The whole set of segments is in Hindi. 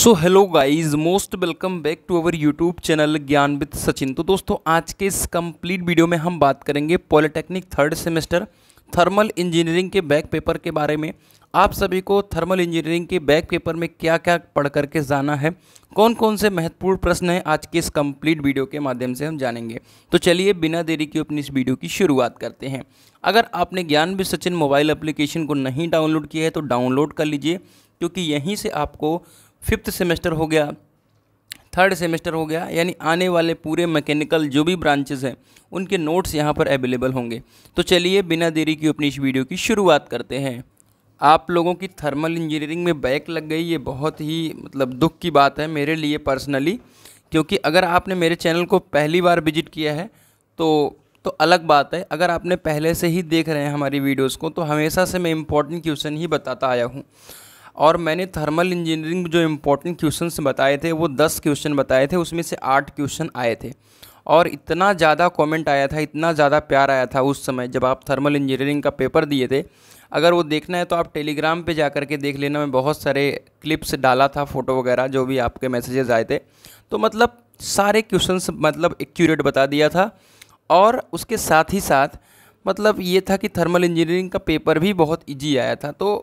so hello guys most welcome back to our YouTube channel Gyan with Sachin तो दोस्तों आज के इस कंप्लीट वीडियो में हम बात करेंगे polytechnic third semester thermal engineering के बैक पेपर के बारे में आप सभी को थर्मल इंजीनियरिंग के बैक पेपर में क्या क्या पढ़ करके जाना है कौन कौन से महत्वपूर्ण प्रश्न हैं आज के इस कंप्लीट वीडियो के माध्यम से हम जानेंगे तो चलिए बिना देरी के अपनी इस वीडियो की शुरुआत करते हैं अगर आपने ज्ञान विद सचिन मोबाइल एप्लीकेशन को नहीं डाउनलोड किया है तो डाउनलोड कर लीजिए क्योंकि यहीं से आपको फिफ्थ सेमेस्टर हो गया थर्ड सेमेस्टर हो गया यानी आने वाले पूरे मैकेनिकल जो भी ब्रांचेज हैं उनके नोट्स यहाँ पर अवेलेबल होंगे तो चलिए बिना देरी की अपनी इस वीडियो की शुरुआत करते हैं आप लोगों की थर्मल इंजीनियरिंग में बैक लग गई ये बहुत ही मतलब दुख की बात है मेरे लिए पर्सनली क्योंकि अगर आपने मेरे चैनल को पहली बार विजिट किया है तो तो अलग बात है अगर आपने पहले से ही देख रहे हैं हमारी वीडियोस को तो हमेशा से मैं इम्पॉर्टेंट क्वेश्चन ही बताता आया हूँ और मैंने थर्मल इंजीनियरिंग जो इम्पोर्टेंट क्वेश्चन बताए थे वो दस क्वेश्चन बताए थे उसमें से आठ क्वेश्चन आए थे और इतना ज़्यादा कमेंट आया था इतना ज़्यादा प्यार आया था उस समय जब आप थर्मल इंजीनियरिंग का पेपर दिए थे अगर वो देखना है तो आप टेलीग्राम पे जा कर के देख लेना मैं बहुत सारे क्लिप्स डाला था फ़ोटो वगैरह जो भी आपके मैसेजेस आए थे तो मतलब सारे क्वेश्चंस मतलब एक्यूरेट बता दिया था और उसके साथ ही साथ मतलब ये था कि थर्मल इंजीनियरिंग का पेपर भी बहुत ईजी आया था तो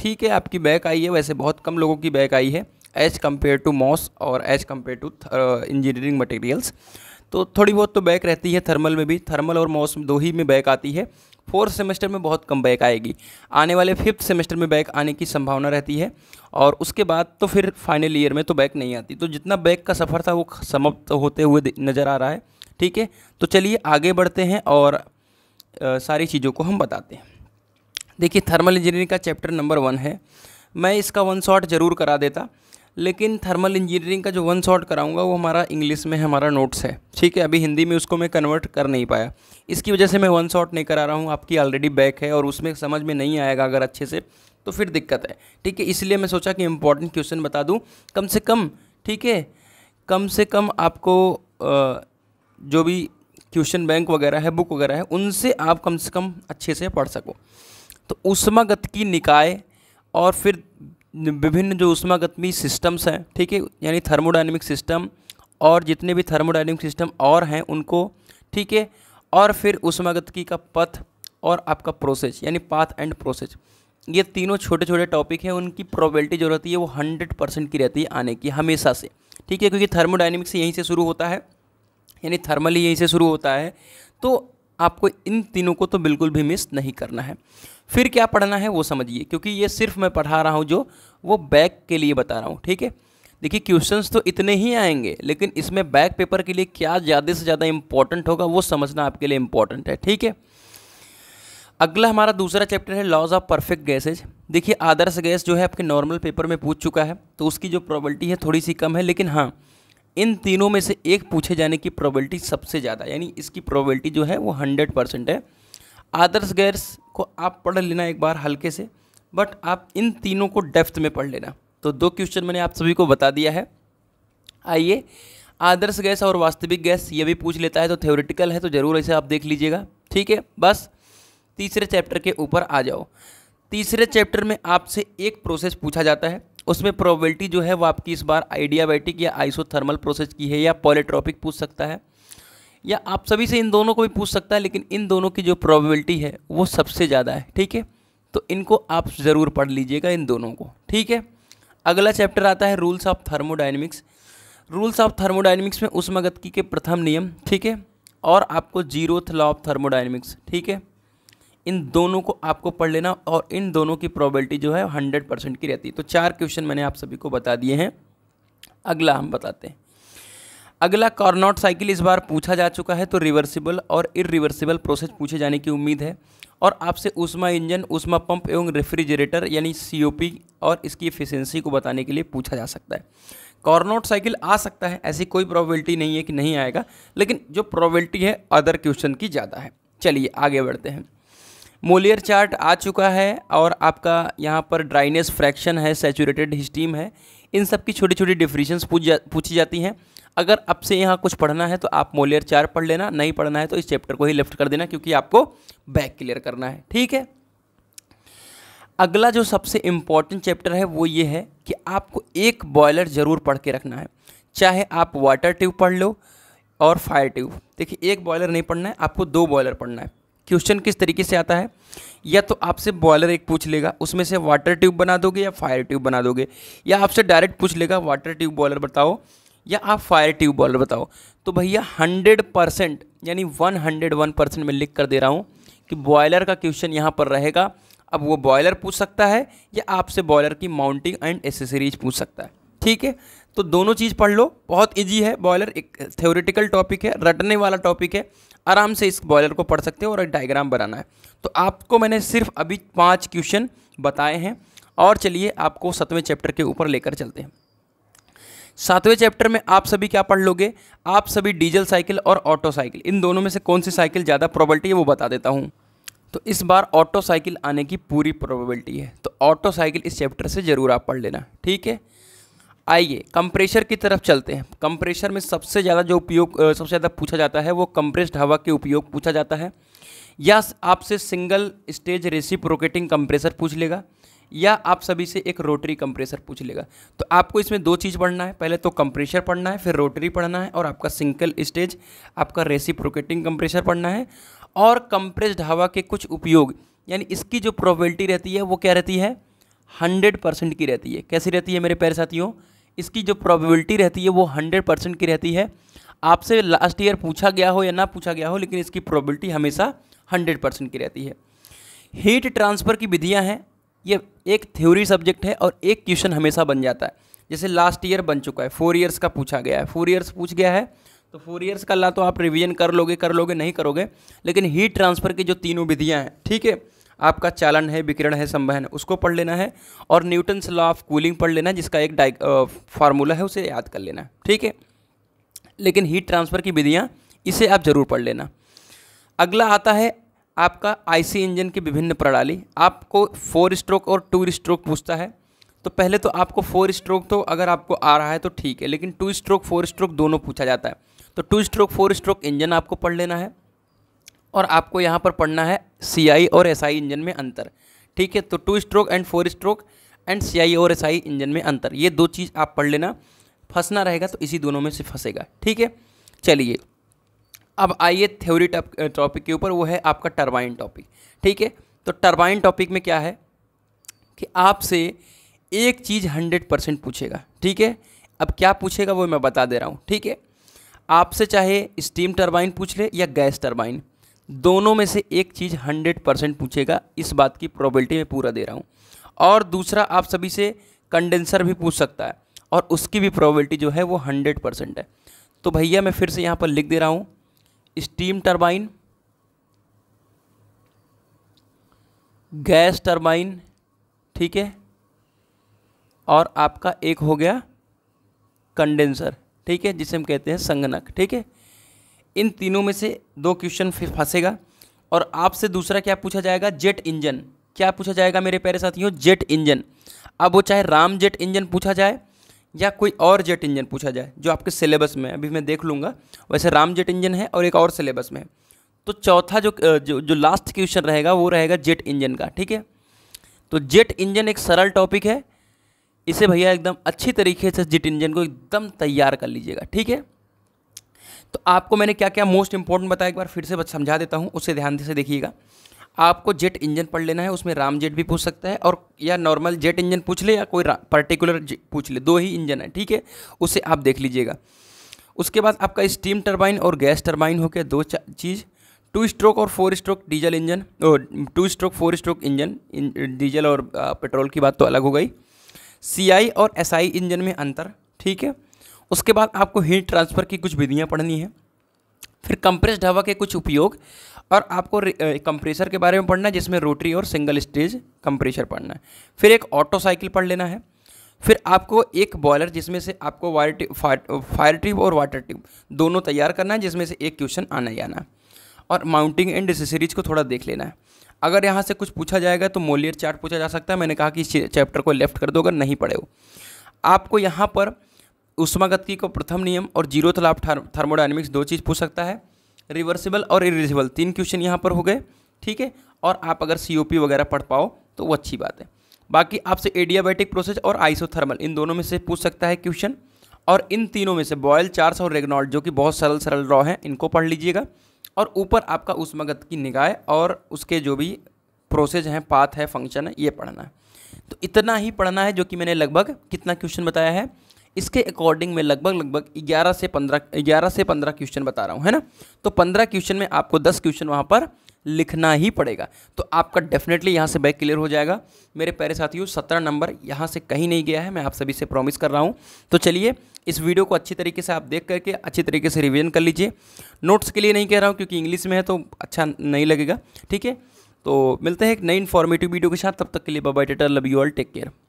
ठीक है आपकी बैक आई है वैसे बहुत कम लोगों की बैक आई है एज कम्पेयर टू मॉस और as compare to engineering materials तो थोड़ी बहुत तो बैक रहती है थर्मल में भी थर्मल और मॉस दो ही में बैक आती है फोर्थ सेमेस्टर में बहुत कम बैक आएगी आने वाले फिफ्थ सेमेस्टर में बैक आने की संभावना रहती है और उसके बाद तो फिर फाइनल ईयर में तो बैक नहीं आती तो जितना बैक का सफ़र था वो समाप्त होते हुए नज़र आ रहा है ठीक है तो चलिए आगे बढ़ते हैं और आ, uh, सारी चीज़ों को हम बताते हैं देखिए थर्मल इंजीनियरिंग का चैप्टर नंबर वन है मैं इसका वन शॉट ज़रूर करा देता लेकिन थर्मल इंजीनियरिंग का जो वन शॉट कराऊंगा वो हमारा इंग्लिश में हमारा नोट्स है ठीक है अभी हिंदी में उसको मैं कन्वर्ट कर नहीं पाया इसकी वजह से मैं वन शॉट नहीं करा रहा हूँ आपकी ऑलरेडी बैक है और उसमें समझ में नहीं आएगा अगर अच्छे से तो फिर दिक्कत है ठीक है इसलिए मैं सोचा कि इम्पॉर्टेंट क्वेश्चन बता दूँ कम से कम ठीक है कम से कम आपको जो भी क्वेश्चन बैंक वगैरह है बुक वगैरह है उनसे आप कम से कम अच्छे से पढ़ सको तो उष्मागत की निकाय और फिर विभिन्न जो उष्मागतमी सिस्टम्स हैं ठीक है यानी थर्मोडाइनमिक सिस्टम और जितने भी थर्मोडाइनमिक सिस्टम और हैं उनको ठीक है और फिर की का पथ और आपका प्रोसेस यानी पाथ एंड प्रोसेस ये तीनों छोटे छोटे टॉपिक हैं उनकी प्रोबेबिलिटी जो रहती है वो हंड्रेड परसेंट की रहती है आने की हमेशा से ठीक है क्योंकि थर्मोडाइनमिक्स यहीं से शुरू होता है यानी थर्मली यहीं से शुरू होता है तो आपको इन तीनों को तो बिल्कुल भी मिस नहीं करना है फिर क्या पढ़ना है वो समझिए क्योंकि ये सिर्फ मैं पढ़ा रहा हूँ जो वो बैक के लिए बता रहा हूँ ठीक है देखिए क्वेश्चंस तो इतने ही आएंगे लेकिन इसमें बैक पेपर के लिए क्या ज़्यादा से ज़्यादा इंपॉर्टेंट होगा वो समझना आपके लिए इंपॉर्टेंट है ठीक है अगला हमारा दूसरा चैप्टर है लॉज ऑफ परफेक्ट गैसेज देखिए आदर्श गैस जो है आपके नॉर्मल पेपर में पूछ चुका है तो उसकी जो प्रॉबलिटी है थोड़ी सी कम है लेकिन हाँ इन तीनों में से एक पूछे जाने की प्रॉबलिटी सबसे ज़्यादा यानी इसकी प्रॉबलिटी जो है वो हंड्रेड परसेंट है आदर्श गैस को आप पढ़ लेना एक बार हल्के से बट आप इन तीनों को डेप्थ में पढ़ लेना तो दो क्वेश्चन मैंने आप सभी को बता दिया है आइए आदर्श गैस और वास्तविक गैस ये भी पूछ लेता है तो थ्योरेटिकल है तो ज़रूर इसे आप देख लीजिएगा ठीक है बस तीसरे चैप्टर के ऊपर आ जाओ तीसरे चैप्टर में आपसे एक प्रोसेस पूछा जाता है उसमें प्रोबेबिलिटी जो है वो आपकी इस बार आइडियाबैटिक या आइसोथर्मल प्रोसेस की है या पॉलीट्रॉपिक पूछ सकता है या आप सभी से इन दोनों को भी पूछ सकता है लेकिन इन दोनों की जो प्रोबेबिलिटी है वो सबसे ज़्यादा है ठीक है तो इनको आप ज़रूर पढ़ लीजिएगा इन दोनों को ठीक है अगला चैप्टर आता है rules of thermodynamics rules of thermodynamics में उष्मागतिकी के प्रथम नियम ठीक है और आपको जीरो थला ऑफ थर्मोडाइनमिक्स ठीक है इन दोनों को आपको पढ़ लेना और इन दोनों की प्रोबेबिलिटी जो है हंड्रेड परसेंट की रहती है तो चार क्वेश्चन मैंने आप सभी को बता दिए हैं अगला हम बताते हैं अगला कॉर्नॉट साइकिल इस बार पूछा जा चुका है तो रिवर्सिबल और इरिवर्सिबल प्रोसेस पूछे जाने की उम्मीद है और आपसे उषमा इंजन उष्मा पंप एवं रेफ्रिजरेटर यानी सी और इसकी एफिशिएंसी को बताने के लिए पूछा जा सकता है कॉर्नोट साइकिल आ सकता है ऐसी कोई प्रोबेबिलिटी नहीं है कि नहीं आएगा लेकिन जो प्रोबेबिलिटी है अदर क्वेश्चन की ज़्यादा है चलिए आगे बढ़ते हैं मोलियर चार्ट आ चुका है और आपका यहाँ पर ड्राइनेस फ्रैक्शन है सेचूरेटेड हिस्टीम है इन सब की छोटी छोटी डिफिनीशंस पूछ जा पूछी जाती हैं अगर आपसे यहाँ कुछ पढ़ना है तो आप मोलियर चार पढ़ लेना नहीं पढ़ना है तो इस चैप्टर को ही लेफ्ट कर देना क्योंकि आपको बैक क्लियर करना है ठीक है अगला जो सबसे इम्पॉर्टेंट चैप्टर है वो ये है कि आपको एक बॉयलर ज़रूर पढ़ के रखना है चाहे आप वाटर ट्यूब पढ़ लो और फायर ट्यूब देखिए एक बॉयलर नहीं पढ़ना है आपको दो बॉयलर पढ़ना है क्वेश्चन किस तरीके से आता है या तो आपसे बॉयलर एक पूछ लेगा उसमें से वाटर ट्यूब बना दोगे या फायर ट्यूब बना दोगे या आपसे डायरेक्ट पूछ लेगा वाटर ट्यूब बॉयलर बताओ या आप फायर ट्यूब बॉलर बताओ तो भैया हंड्रेड परसेंट यानी वन हंड्रेड वन परसेंट मैं लिख कर दे रहा हूँ कि बॉयलर का क्वेश्चन यहाँ पर रहेगा अब वो बॉयलर पूछ सकता है या आपसे बॉयलर की माउंटिंग एंड एसेसरीज पूछ सकता है ठीक है तो दोनों चीज़ पढ़ लो बहुत इजी है बॉयलर एक थ्योरेटिकल टॉपिक है रटने वाला टॉपिक है आराम से इस बॉयलर को पढ़ सकते हो और एक डायग्राम बनाना है तो आपको मैंने सिर्फ अभी पाँच क्वेश्चन बताए हैं और चलिए आपको सतवें चैप्टर के ऊपर लेकर चलते हैं सातवें चैप्टर में आप सभी क्या पढ़ लोगे आप सभी डीजल साइकिल और ऑटो साइकिल इन दोनों में से कौन सी साइकिल ज़्यादा प्रॉबलिटी है वो बता देता हूँ तो इस बार ऑटो साइकिल आने की पूरी प्रोबेबिलिटी है तो ऑटो साइकिल इस चैप्टर से ज़रूर आप पढ़ लेना ठीक है आइए कंप्रेशर की तरफ चलते हैं कंप्रेशर में सबसे ज़्यादा जो उपयोग सबसे ज़्यादा पूछा जाता है वो कंप्रेस्ड हवा के उपयोग पूछा जाता है या आपसे सिंगल स्टेज रेसिप्रोकेटिंग कंप्रेसर पूछ लेगा या आप सभी से एक रोटरी कंप्रेसर पूछ लेगा तो आपको इसमें दो चीज़ पढ़ना है पहले तो कंप्रेशर पढ़ना है फिर रोटरी पढ़ना है और आपका सिंगल स्टेज आपका रेसिप्रोकेटिंग कंप्रेसर पढ़ना है और कंप्रेस्ड हवा के कुछ उपयोग यानी इसकी जो प्रोबेबिलिटी रहती है वो क्या रहती है हंड्रेड परसेंट की रहती है कैसी रहती है मेरे पैर साथियों इसकी जो प्रोबेबिलिटी रहती है वो हंड्रेड परसेंट की रहती है आपसे लास्ट ईयर पूछा गया हो या ना पूछा गया हो लेकिन इसकी प्रोबेबिलिटी हमेशा हंड्रेड परसेंट की रहती है हीट ट्रांसफ़र की विधियाँ हैं ये एक थ्योरी सब्जेक्ट है और एक क्वेश्चन हमेशा बन जाता है जैसे लास्ट ईयर बन चुका है फोर ईयर्स का पूछा गया है फोर ईयर्स पूछ गया है तो फोर ईयर्स का ला तो आप रिवीजन कर लोगे कर लोगे नहीं करोगे लेकिन हीट ट्रांसफ़र की जो तीनों विधियाँ हैं ठीक है आपका चालन है विकिरण है संवहन है उसको पढ़ लेना है और न्यूटन्स लॉ ऑफ कूलिंग पढ़ लेना है जिसका एक डाइ फार्मूला है उसे याद कर लेना है ठीक है लेकिन हीट ट्रांसफ़र की विधियाँ इसे आप ज़रूर पढ़ लेना अगला आता है आपका आईसी इंजन की विभिन्न प्रणाली आपको फोर स्ट्रोक और टू स्ट्रोक पूछता है तो पहले तो आपको फोर स्ट्रोक तो अगर आपको आ रहा है तो ठीक है लेकिन टू स्ट्रोक फोर स्ट्रोक दोनों पूछा जाता है तो two stroke four stroke engine आपको पढ़ लेना है और आपको यहाँ पर पढ़ना है सी आई और एस आई इंजन में अंतर ठीक है तो two stroke and four stroke and C I और एस आई इंजन में अंतर ये दो चीज़ आप पढ़ लेना फंसना रहेगा तो इसी दोनों में से फंसेगा ठीक है चलिए अब आइए थ्योरी टॉपिक के ऊपर वो है आपका टरबाइन टॉपिक ठीक है तो टरबाइन टॉपिक में क्या है कि आपसे एक चीज़ हंड्रेड परसेंट पूछेगा ठीक है अब क्या पूछेगा वो मैं बता दे रहा हूँ ठीक है आपसे चाहे स्टीम टरबाइन पूछ ले या गैस टरबाइन दोनों में से एक चीज़ हंड्रेड परसेंट पूछेगा इस बात की प्रोबेबिलिटी मैं पूरा दे रहा हूँ और दूसरा आप सभी से कंडेंसर भी पूछ सकता है और उसकी भी प्रोबेबिलिटी जो है वो हंड्रेड परसेंट है तो भैया मैं फिर से यहाँ पर लिख दे रहा हूँ स्टीम टरबाइन गैस टरबाइन ठीक है और आपका एक हो गया कंडेंसर ठीक है जिसे हम कहते हैं संगनक ठीक है इन तीनों में से दो क्वेश्चन फंसेगा और आपसे दूसरा क्या पूछा जाएगा जेट इंजन क्या पूछा जाएगा मेरे प्यारे साथियों जेट इंजन अब वो चाहे राम जेट इंजन पूछा जाए या कोई और जेट इंजन पूछा जाए जो आपके सिलेबस में अभी मैं देख लूँगा वैसे राम जेट इंजन है और एक और सिलेबस में है तो चौथा जो जो, जो लास्ट क्वेश्चन रहेगा वो रहेगा जेट इंजन का ठीक है तो जेट इंजन एक सरल टॉपिक है इसे भैया एकदम अच्छी तरीके से जेट इंजन को एकदम तैयार कर लीजिएगा ठीक है तो आपको मैंने क्या क्या मोस्ट इंपॉर्टेंट बताया एक बार फिर से समझा देता हूँ उसे ध्यान से देखिएगा आपको जेट इंजन पढ़ लेना है उसमें राम जेट भी पूछ सकता है और या नॉर्मल जेट इंजन पूछ ले या कोई पर्टिकुलर पूछ ले दो ही इंजन है ठीक है उसे आप देख लीजिएगा उसके बाद आपका स्टीम टर्बाइन और गैस टर्बाइन हो गया दो चीज़ टू स्ट्रोक और four stroke diesel engine two stroke four stroke engine diesel और पेट्रोल की बात तो अलग हो गई सी आई और एस आई इंजन में अंतर ठीक है उसके बाद आपको हीट ट्रांसफ़र की कुछ विधियाँ पढ़नी है फिर कंप्रेस्ड हवा के कुछ उपयोग और आपको कंप्रेसर के बारे में पढ़ना है जिसमें रोटरी और सिंगल स्टेज कंप्रेसर पढ़ना है फिर एक ऑटो साइकिल पढ़ लेना है फिर आपको एक बॉयलर जिसमें से आपको वायर ट्यूब फायर ट्यूब और वाटर ट्यूब दोनों तैयार करना है जिसमें से एक क्वेश्चन आना ही आना और माउंटिंग एंड एसेसरीज को थोड़ा देख लेना है अगर यहाँ से कुछ पूछा जाएगा तो मोलियर चार्ट पूछा जा सकता है मैंने कहा कि इस चैप्टर को लेफ्ट कर दो अगर नहीं पढ़े हो आपको यहाँ पर उष्मागतिकी को प्रथम नियम और जीरो तालाब थर्मोडाइनमिक्स दो चीज़ पूछ सकता है रिवर्सिबल और इरिवर्सिबल तीन क्वेश्चन यहाँ पर हो गए ठीक है और आप अगर सी वगैरह पढ़ पाओ तो वो अच्छी बात है बाकी आपसे एडियाबैटिक प्रोसेस और आइसोथर्मल इन दोनों में से पूछ सकता है क्वेश्चन और इन तीनों में से बॉयल चार्स और रेगनॉल्ट जो कि बहुत सरल सरल रॉ हैं इनको पढ़ लीजिएगा और ऊपर आपका उष्मागत की निगाह और उसके जो भी प्रोसेस हैं पाथ है फंक्शन है ये पढ़ना है तो इतना ही पढ़ना है जो कि मैंने लगभग कितना क्वेश्चन बताया है इसके अकॉर्डिंग मैं लगभग लगभग 11 से 15 11 से 15 क्वेश्चन बता रहा हूँ है ना तो 15 क्वेश्चन में आपको 10 क्वेश्चन वहाँ पर लिखना ही पड़ेगा तो आपका डेफिनेटली यहाँ से बैक क्लियर हो जाएगा मेरे प्यारे साथियों सत्रह नंबर यहाँ से कहीं नहीं गया है मैं आप सभी से प्रॉमिस कर रहा हूँ तो चलिए इस वीडियो को अच्छी तरीके से आप देख करके अच्छी तरीके से रिविजन कर लीजिए नोट्स के लिए नहीं कह रहा हूँ क्योंकि इंग्लिश में है तो अच्छा नहीं लगेगा ठीक है तो मिलते हैं एक नई इन्फॉर्मेटिव वीडियो के साथ तब तक के लिए बाबा टेटर love you all take care